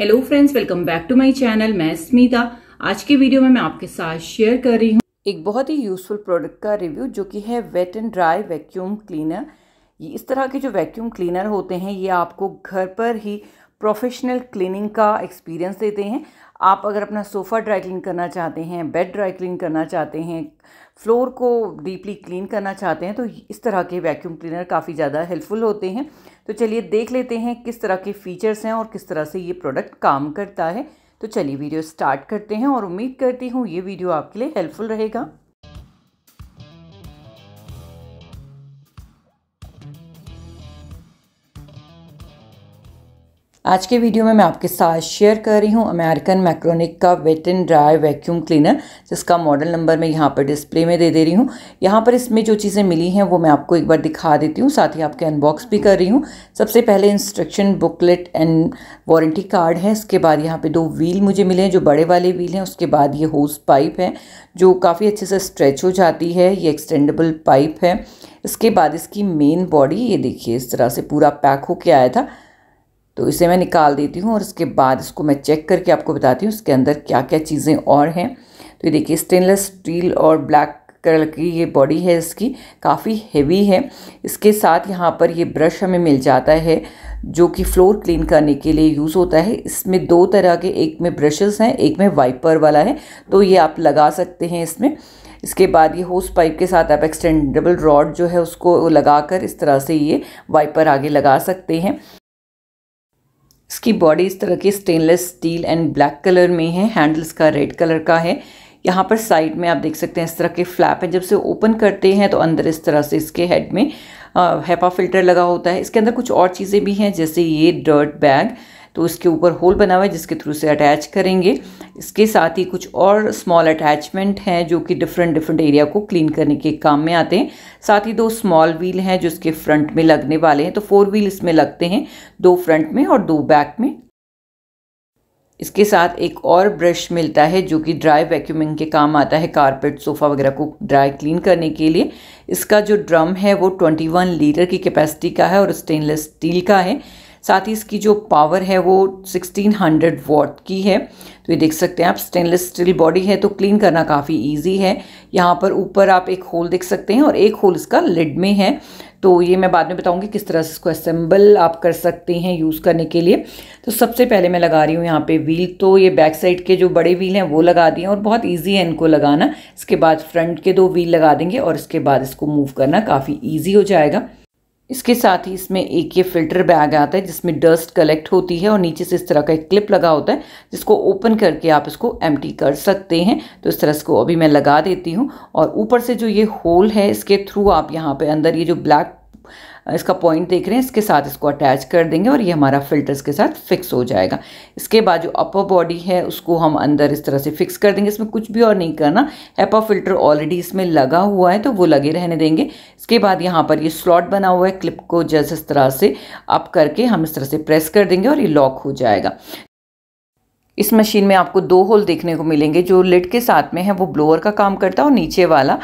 hello friends welcome back to my channel मैं स्मिता आज के वीडियो में मैं आपके साथ शेयर कर रही हूँ एक बहुत ही यूज़फुल प्रोडक्ट का रिव्यू जो कि है wet and dry vacuum cleaner इस तरह के जो वैक्यूम क्लीनर होते हैं ये आपको घर पर ही प्रोफेशनल क्लीनिंग का एक्सपीरियंस देते हैं आप अगर अपना सोफ़ा ड्राई क्लीन करना चाहते हैं बेड ड्राई क्लीन करना चाहते हैं फ्लोर को डीपली क्लीन करना चाहते हैं तो इस तरह के वैक्यूम क्लीनर काफ़ी ज़्यादा हेल्पफुल होते हैं तो चलिए देख लेते हैं किस तरह के फीचर्स हैं और किस तरह से ये प्रोडक्ट काम करता है तो चलिए वीडियो स्टार्ट करते हैं और उम्मीद करती हूँ ये वीडियो आपके लिए हेल्पफुल रहेगा आज के वीडियो में मैं आपके साथ शेयर कर रही हूँ अमेरिकन मैक्रोनिक का wet and dry vacuum cleaner जिसका मॉडल नंबर मैं यहाँ पर डिस्प्ले में दे दे रही हूँ यहाँ पर इसमें जो चीज़ें मिली हैं वो मैं आपको एक बार दिखा देती हूँ साथ ही आपके अनबॉक्स भी कर रही हूँ सबसे पहले instruction booklet and warranty card है इसके बाद यहाँ पर दो व्हील मुझे मिले हैं जो बड़े वाले व्हील हैं उसके बाद ये होस पाइप है जो काफ़ी अच्छे से स्ट्रेच हो जाती है ये एक्सटेंडेबल पाइप है इसके बाद इसकी मेन बॉडी ये देखिए इस तरह से पूरा पैक होके आया था तो इसे मैं निकाल देती हूँ और इसके बाद इसको मैं चेक करके आपको बताती हूँ इसके अंदर क्या क्या चीज़ें और हैं तो ये देखिए स्टेनलेस स्टील और ब्लैक कलर की ये बॉडी है इसकी काफ़ी हेवी है इसके साथ यहाँ पर ये ब्रश हमें मिल जाता है जो कि फ्लोर क्लीन करने के लिए यूज़ होता है इसमें दो तरह के एक में ब्रशेस हैं एक में वाइपर वाला है तो ये आप लगा सकते हैं इसमें इसके बाद ये होस पाइप के साथ आप एक्सटेंडेबल रॉड जो है उसको लगाकर इस तरह से ये वाइपर आगे लगा सकते हैं इसकी बॉडी इस तरह की stainless steel and black colour में है हैंडल्स का रेड कलर का है यहाँ पर साइड में आप देख सकते हैं इस तरह के फ्लैप है जब से ओपन करते हैं तो अंदर इस तरह से इसके हेड में हेपा फिल्टर लगा होता है इसके अंदर कुछ और चीज़ें भी हैं जैसे ये डर्ट बैग तो उसके ऊपर होल बना हुआ है जिसके थ्रू से अटैच करेंगे इसके साथ ही कुछ और स्मॉल अटैचमेंट हैं जो कि डिफरेंट डिफरेंट एरिया को क्लीन करने के काम में आते हैं साथ ही दो स्मॉल व्हील हैं जो इसके फ्रंट में लगने वाले हैं तो फोर व्हील इसमें लगते हैं दो फ्रंट में और दो बैक में इसके साथ एक और ब्रश मिलता है जो कि ड्राई वैक्यूमिंग के काम आता है कारपेट सोफ़ा वगैरह को ड्राई क्लीन करने के लिए इसका जो ड्रम है वो 21 लीटर की कैपेसिटी का है और स्टेनलेस स्टील का है साथ ही इसकी जो पावर है वो 1600 वॉट की है तो ये देख सकते हैं आप स्टेनलेस स्टील बॉडी है तो क्लीन करना काफ़ी ईजी है यहाँ पर ऊपर आप एक होल देख सकते हैं और एक होल इसका लिड में है तो ये मैं बाद में बताऊँगी किस तरह से इसको असेंबल आप कर सकते हैं यूज़ करने के लिए तो सबसे पहले मैं लगा रही हूँ यहाँ पे व्हील तो ये बैक साइड के जो बड़े व्हील हैं वो लगा दिए और बहुत इजी है इनको लगाना इसके बाद फ्रंट के दो व्हील लगा देंगे और इसके बाद इसको मूव करना काफ़ी ईजी हो जाएगा इसके साथ ही इसमें एक ये फिल्टर बैग आता है जिसमें डस्ट कलेक्ट होती है और नीचे से इस तरह का एक क्लिप लगा होता है जिसको ओपन करके आप इसको एम कर सकते हैं तो इस तरह इसको अभी मैं लगा देती हूँ और ऊपर से जो ये होल है इसके थ्रू आप यहाँ पे अंदर ये जो ब्लैक इसका पॉइंट देख रहे हैं इसके साथ इसको अटैच कर देंगे और ये हमारा फिल्टर्स के साथ फिक्स हो जाएगा इसके बाद जो अपर बॉडी है उसको हम अंदर इस तरह से फिक्स कर देंगे इसमें कुछ भी और नहीं करना एपा फिल्टर ऑलरेडी इसमें लगा हुआ है तो वो लगे रहने देंगे इसके बाद यहाँ पर ये स्लॉट बना हुआ है क्लिप को जैसे इस तरह से अप करके हम इस तरह से प्रेस कर देंगे और ये लॉक हो जाएगा इस मशीन में आपको दो होल देखने को मिलेंगे जो लिड के साथ में है वो ब्लोअर का काम करता है और नीचे वाला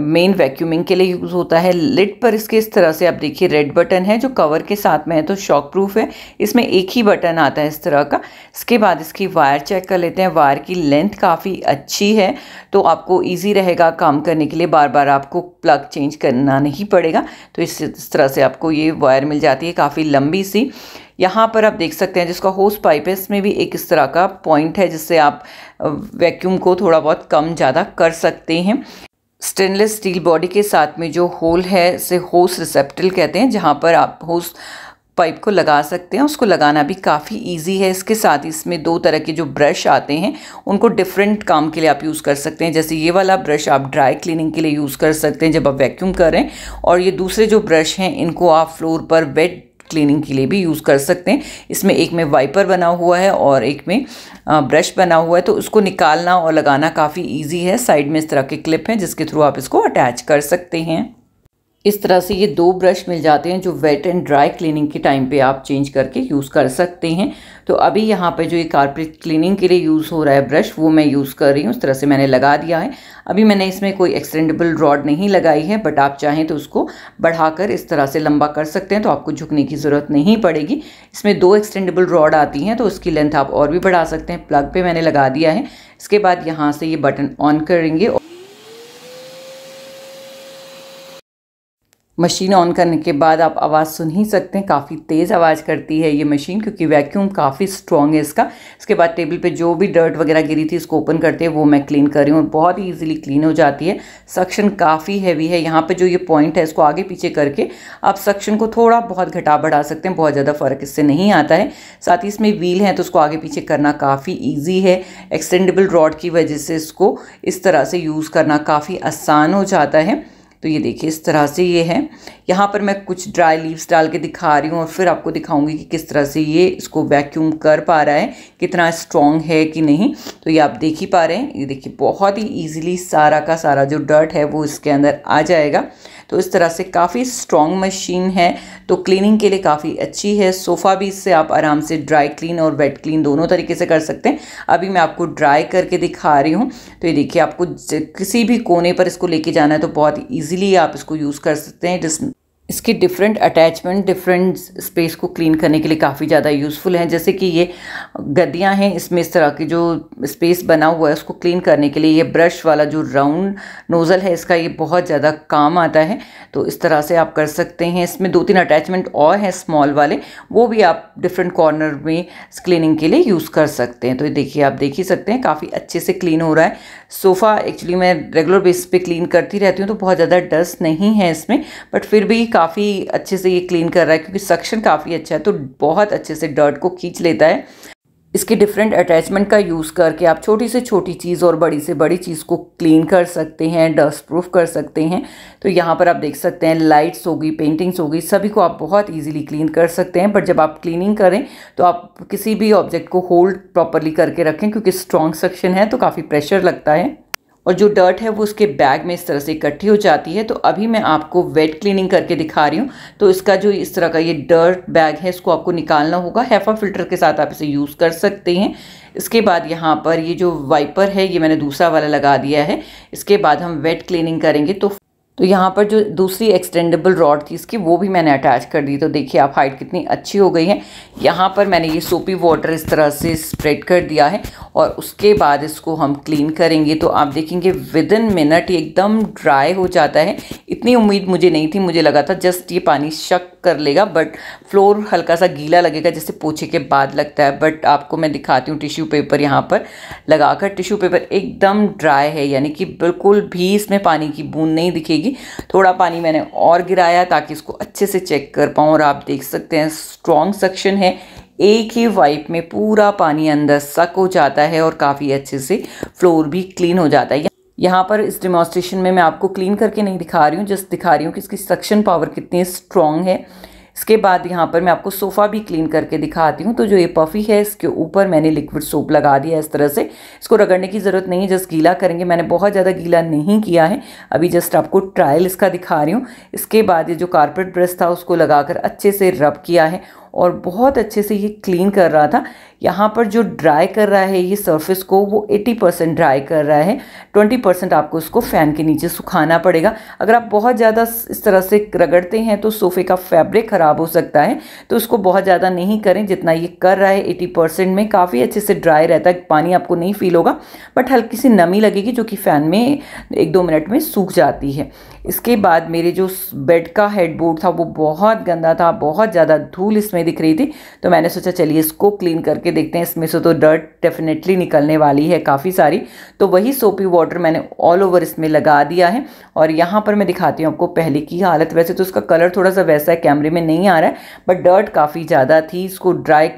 मेन वैक्यूमिंग के लिए यूज़ होता है लिड पर इसके इस तरह से आप देखिए रेड बटन है जो कवर के साथ में है तो शॉक प्रूफ है इसमें एक ही बटन आता है इस तरह का इसके बाद इसकी वायर चेक कर लेते हैं वायर की लेंथ काफ़ी अच्छी है तो आपको ईजी रहेगा काम करने के लिए बार बार आपको प्लग चेंज करना नहीं पड़ेगा तो इस, इस तरह से आपको ये वायर मिल जाती है काफ़ी लंबी सी यहाँ पर आप देख सकते हैं जिसका होस पाइप है इसमें भी एक इस तरह का पॉइंट है जिससे आप वैक्यूम को थोड़ा बहुत कम ज़्यादा कर सकते हैं स्टेनलेस स्टील बॉडी के साथ में जो होल है इसे होस रिसेप्टल कहते हैं जहाँ पर आप होस पाइप को लगा सकते हैं उसको लगाना भी काफ़ी इजी है इसके साथ ही इसमें दो तरह के जो ब्रश आते हैं उनको डिफरेंट काम के लिए आप यूज़ कर सकते हैं जैसे ये वाला ब्रश आप ड्राई क्लीनिंग के लिए यूज़ कर सकते हैं जब आप वैक्यूम करें और ये दूसरे जो ब्रश हैं इनको आप फ्लोर पर वेट क्लीनिंग के लिए भी यूज़ कर सकते हैं इसमें एक में वाइपर बना हुआ है और एक में ब्रश बना हुआ है तो उसको निकालना और लगाना काफ़ी ईजी है साइड में इस तरह के क्लिप हैं जिसके थ्रू आप इसको अटैच कर सकते हैं इस तरह से ये दो ब्रश मिल जाते हैं जो वेट एंड ड्राई क्लीनिंग के टाइम पे आप चेंज करके यूज़ कर सकते हैं तो अभी यहाँ पे जो ये कारपेट क्लीनिंग के लिए यूज़ हो रहा है ब्रश वो मैं यूज़ कर रही हूँ उस तरह से मैंने लगा दिया है अभी मैंने इसमें कोई एक्सटेंडेबल रॉड नहीं लगाई है बट आप चाहें तो उसको बढ़ाकर इस तरह से लंबा कर सकते हैं तो आपको झुकने की ज़रूरत नहीं पड़ेगी इसमें दो एक्सटेंडेबल रॉड आती हैं तो उसकी लेंथ आप और भी बढ़ा सकते हैं प्लग पर मैंने लगा दिया है इसके बाद यहाँ से ये बटन ऑन करेंगे मशीन ऑन करने के बाद आप आवाज़ सुन ही सकते हैं काफ़ी तेज़ आवाज़ करती है ये मशीन क्योंकि वैक्यूम काफ़ी स्ट्रॉन्ग है इसका इसके बाद टेबल पे जो भी डर्ट वगैरह गिरी थी इसको ओपन करते हैं वो मैं क्लीन कर रही हूँ और बहुत ही ईजिली क्लीन हो जाती है सक्शन काफ़ी हैवी है यहाँ पे जो ये पॉइंट है इसको आगे पीछे करके आप सक्शन को थोड़ा बहुत घटा बढ़ा सकते हैं बहुत ज़्यादा फ़र्क इससे नहीं आता है साथ ही इसमें व्हील है तो उसको आगे पीछे करना काफ़ी ईजी है एक्सटेंडेबल रॉड की वजह से इसको इस तरह से यूज़ करना काफ़ी आसान हो जाता है तो ये देखिए इस तरह से ये है यहाँ पर मैं कुछ ड्राई लीव्स डाल के दिखा रही हूँ और फिर आपको दिखाऊंगी कि किस तरह से ये इसको वैक्यूम कर पा रहा है कितना स्ट्रॉन्ग है कि नहीं तो ये आप देख ही पा रहे हैं ये देखिए बहुत ही ईजिली सारा का सारा जो डर्ट है वो इसके अंदर आ जाएगा तो इस तरह से काफ़ी स्ट्रॉन्ग मशीन है तो क्लीनिंग के लिए काफ़ी अच्छी है सोफ़ा भी इससे आप आराम से ड्राई क्लीन और वेट क्लीन दोनों तरीके से कर सकते हैं अभी मैं आपको ड्राई करके दिखा रही हूँ तो ये देखिए आपको किसी भी कोने पर इसको लेके जाना है तो बहुत ईजिली आप इसको यूज़ कर सकते हैं जिस इसकी डिफरेंट अटैचमेंट डिफरेंट स्पेस को क्लीन करने के लिए काफ़ी ज़्यादा यूज़फुल हैं जैसे कि ये गद्दियाँ हैं इसमें इस तरह की जो स्पेस बना हुआ है उसको क्लीन करने के लिए ये ब्रश वाला जो राउंड नोज़ल है इसका ये बहुत ज़्यादा काम आता है तो इस तरह से आप कर सकते हैं इसमें दो तीन अटैचमेंट और हैं स्मॉल वाले वो भी आप डिफरेंट कॉर्नर में क्लिनिंग के लिए यूज़ कर सकते हैं तो ये देखिए आप देख ही सकते हैं काफ़ी अच्छे से क्लीन हो रहा है सोफ़ा एक्चुअली मैं रेगुलर बेसिस पे क्लीन करती रहती हूँ तो बहुत ज़्यादा डस्ट नहीं है इसमें बट फिर भी काफ़ी अच्छे से ये क्लीन कर रहा है क्योंकि सक्शन काफ़ी अच्छा है तो बहुत अच्छे से डर्ट को खींच लेता है इसके डिफरेंट अटैचमेंट का यूज़ करके आप छोटी से छोटी चीज़ और बड़ी से बड़ी चीज़ को क्लीन कर सकते हैं डस्ट प्रूफ कर सकते हैं तो यहाँ पर आप देख सकते हैं लाइट्स होगी पेंटिंग्स होगी सभी को आप बहुत इजीली क्लीन कर सकते हैं बट जब आप क्लीनिंग करें तो आप किसी भी ऑब्जेक्ट को होल्ड प्रॉपरली करके रखें क्योंकि स्ट्रॉन्ग सक्शन है तो काफ़ी प्रेशर लगता है और जो डर्ट है वो उसके बैग में इस तरह से इकट्ठी हो जाती है तो अभी मैं आपको वेट क्लीनिंग करके दिखा रही हूँ तो इसका जो इस तरह का ये डर्ट बैग है इसको आपको निकालना होगा हैफा फिल्टर के साथ आप इसे यूज़ कर सकते हैं इसके बाद यहाँ पर ये जो वाइपर है ये मैंने दूसरा वाला लगा दिया है इसके बाद हम वेट क्लीनिंग करेंगे तो तो यहाँ पर जो दूसरी एक्सटेंडेबल रॉड थी इसकी वो भी मैंने अटैच कर दी तो देखिए आप हाइट कितनी अच्छी हो गई है यहाँ पर मैंने ये सोपी वाटर इस तरह से स्प्रेड कर दिया है और उसके बाद इसको हम क्लीन करेंगे तो आप देखेंगे विद इन मिनट ये एकदम ड्राई हो जाता है इतनी उम्मीद मुझे नहीं थी मुझे लगा था जस्ट ये पानी शक कर लेगा बट फ्लोर हल्का सा गीला लगेगा जैसे पोछे के बाद लगता है बट आपको मैं दिखाती हूँ टिश्यू पेपर यहाँ पर लगाकर टिश्यू पेपर एकदम ड्राई है यानी कि बिल्कुल भी इसमें पानी की बूंद नहीं दिखेगी जाएगी थोड़ा पानी मैंने और गिराया ताकि इसको अच्छे से चेक कर पाऊँ और आप देख सकते हैं स्ट्रॉन्ग सक्शन है एक ही वाइप में पूरा पानी अंदर सक हो जाता है और काफ़ी अच्छे से फ्लोर भी क्लीन हो जाता है यहाँ पर इस डिमॉन्स्ट्रेशन में मैं आपको क्लीन करके नहीं दिखा रही हूँ जस्ट दिखा रही हूँ कि इसकी सक्शन पावर कितनी स्ट्रॉन्ग है इसके बाद यहाँ पर मैं आपको सोफ़ा भी क्लीन करके दिखाती हूँ तो जो ये पफ़ी है इसके ऊपर मैंने लिक्विड सोप लगा दिया इस तरह से इसको रगड़ने की ज़रूरत नहीं है जस्ट गीला करेंगे मैंने बहुत ज़्यादा गीला नहीं किया है अभी जस्ट आपको ट्रायल इसका दिखा रही हूँ इसके बाद ये जो कारपेट ब्रश था उसको लगा अच्छे से रब किया है और बहुत अच्छे से ये क्लीन कर रहा था यहाँ पर जो ड्राई कर रहा है ये सरफेस को वो 80 परसेंट ड्राई कर रहा है 20 परसेंट आपको इसको फ़ैन के नीचे सुखाना पड़ेगा अगर आप बहुत ज़्यादा इस तरह से रगड़ते हैं तो सोफ़े का फैब्रिक ख़राब हो सकता है तो उसको बहुत ज़्यादा नहीं करें जितना ये कर रहा है एटी परसेंट में काफ़ी अच्छे से ड्राई रहता है पानी आपको नहीं फील होगा बट हल्की सी नमी लगेगी जो कि फ़ैन में एक दो मिनट में सूख जाती है इसके बाद मेरे जो बेड का हेडबोर्ड था वो बहुत गंदा था बहुत ज़्यादा धूल इसमें दिख रही थी तो मैंने सोचा चलिए इसको क्लीन करके देखते हैं इसमें से तो डर्ट डेफिनेटली निकलने वाली है काफ़ी सारी तो वही सोपी वाटर मैंने ऑल ओवर इसमें लगा दिया है और यहाँ पर मैं दिखाती हूँ आपको पहले की हालत वैसे तो उसका कलर थोड़ा सा वैसा है कैमरे में नहीं आ रहा है बट डर्ट काफ़ी ज़्यादा थी इसको ड्राई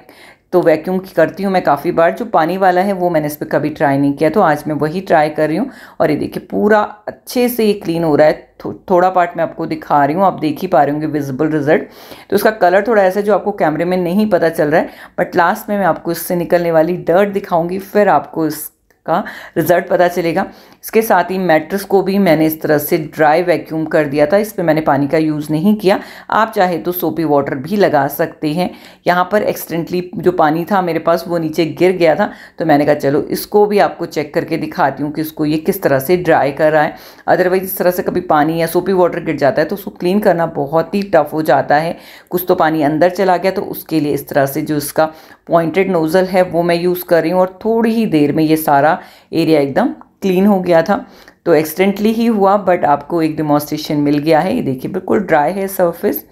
तो वैक्यूम की करती हूँ मैं काफ़ी बार जो पानी वाला है वो मैंने इस पर कभी ट्राई नहीं किया तो आज मैं वही ट्राई कर रही हूँ और ये देखिए पूरा अच्छे से ये क्लीन हो रहा है थो, थोड़ा पार्ट मैं आपको दिखा रही हूँ आप देख ही पा रहे होंगे विजिबल रिजल्ट तो उसका कलर थोड़ा ऐसा जो आपको कैमरे में नहीं पता चल रहा है बट लास्ट में मैं आपको इससे निकलने वाली डर्ट दिखाऊँगी फिर आपको इस का रिज़ल्ट पता चलेगा इसके साथ ही मैट्रस को भी मैंने इस तरह से ड्राई वैक्यूम कर दिया था इस पर मैंने पानी का यूज़ नहीं किया आप चाहे तो सोपी वाटर भी लगा सकते हैं यहाँ पर एक्सीडेंटली जो पानी था मेरे पास वो नीचे गिर गया था तो मैंने कहा चलो इसको भी आपको चेक करके दिखाती हूँ कि इसको ये किस तरह से ड्राई कर रहा है अदरवाइज़ इस तरह से कभी पानी या सोपी वाटर गिर जाता है तो उसको क्लीन करना बहुत ही टफ हो जाता है कुछ तो पानी अंदर चला गया तो उसके लिए इस तरह से जो इसका पॉइंटेड नोज़ल है वो मैं यूज़ कर रही हूँ और थोड़ी ही देर में ये सारा एरिया एकदम क्लीन हो गया था तो एक्सीडेंटली ही हुआ बट आपको एक डिमॉन्स्ट्रेशन मिल गया है ये देखिए बिल्कुल ड्राई है सरफेस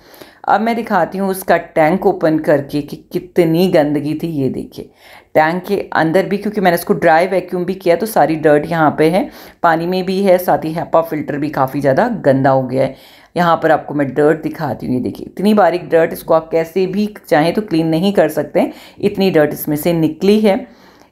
अब मैं दिखाती हूँ उसका टैंक ओपन करके कि कितनी गंदगी थी ये देखिए टैंक के अंदर भी क्योंकि मैंने इसको ड्राई वैक्यूम भी किया तो सारी डर्ट यहाँ पे है पानी में भी है साथ ही हैपा फिल्टर भी काफ़ी ज़्यादा गंदा हो गया है यहाँ पर आपको मैं डर्ट दिखाती हूँ ये देखिए इतनी बारीक डर्ट इसको आप कैसे भी चाहें तो क्लीन नहीं कर सकते इतनी डर्ट इसमें से निकली है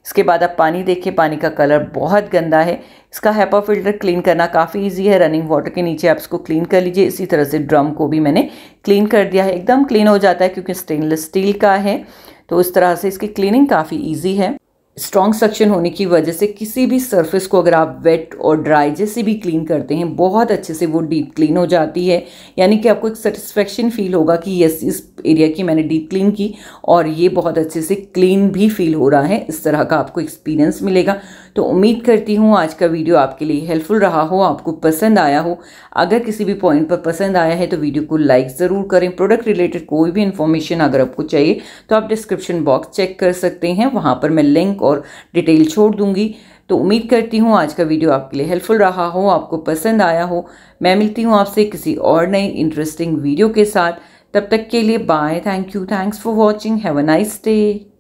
इसके बाद आप पानी देखिए पानी का कलर बहुत गंदा है इसका हैपा फिल्टर क्लीन करना काफ़ी इजी है रनिंग वाटर के नीचे आप इसको क्लीन कर लीजिए इसी तरह से ड्रम को भी मैंने क्लीन कर दिया है एकदम क्लीन हो जाता है क्योंकि स्टेनलेस स्टील का है तो इस तरह से इसकी क्लीनिंग काफ़ी ईजी है स्ट्रॉन्ग सक्शन होने की वजह से किसी भी सरफेस को अगर आप वेट और ड्राई जैसे भी क्लीन करते हैं बहुत अच्छे से वो डीप क्लीन हो जाती है यानी कि आपको एक सेटिस्फेक्शन फील होगा कि यस इस एरिया की मैंने डीप क्लीन की और ये बहुत अच्छे से क्लीन भी फील हो रहा है इस तरह का आपको एक्सपीरियंस मिलेगा तो उम्मीद करती हूँ आज का वीडियो आपके लिए हेल्पफुल रहा हो आपको पसंद आया हो अगर किसी भी पॉइंट पर पसंद आया है तो वीडियो को लाइक ज़रूर करें प्रोडक्ट रिलेटेड कोई भी इन्फॉर्मेशन अगर आपको चाहिए तो आप डिस्क्रिप्शन बॉक्स चेक कर सकते हैं वहाँ पर मैं लिंक और डिटेल छोड़ दूँगी तो उम्मीद करती हूँ आज का वीडियो आपके लिए हेल्पफुल रहा हो आपको पसंद आया हो मैं मिलती हूँ आपसे किसी और नई इंटरेस्टिंग वीडियो के साथ तब तक के लिए bye thank you thanks for watching have a nice day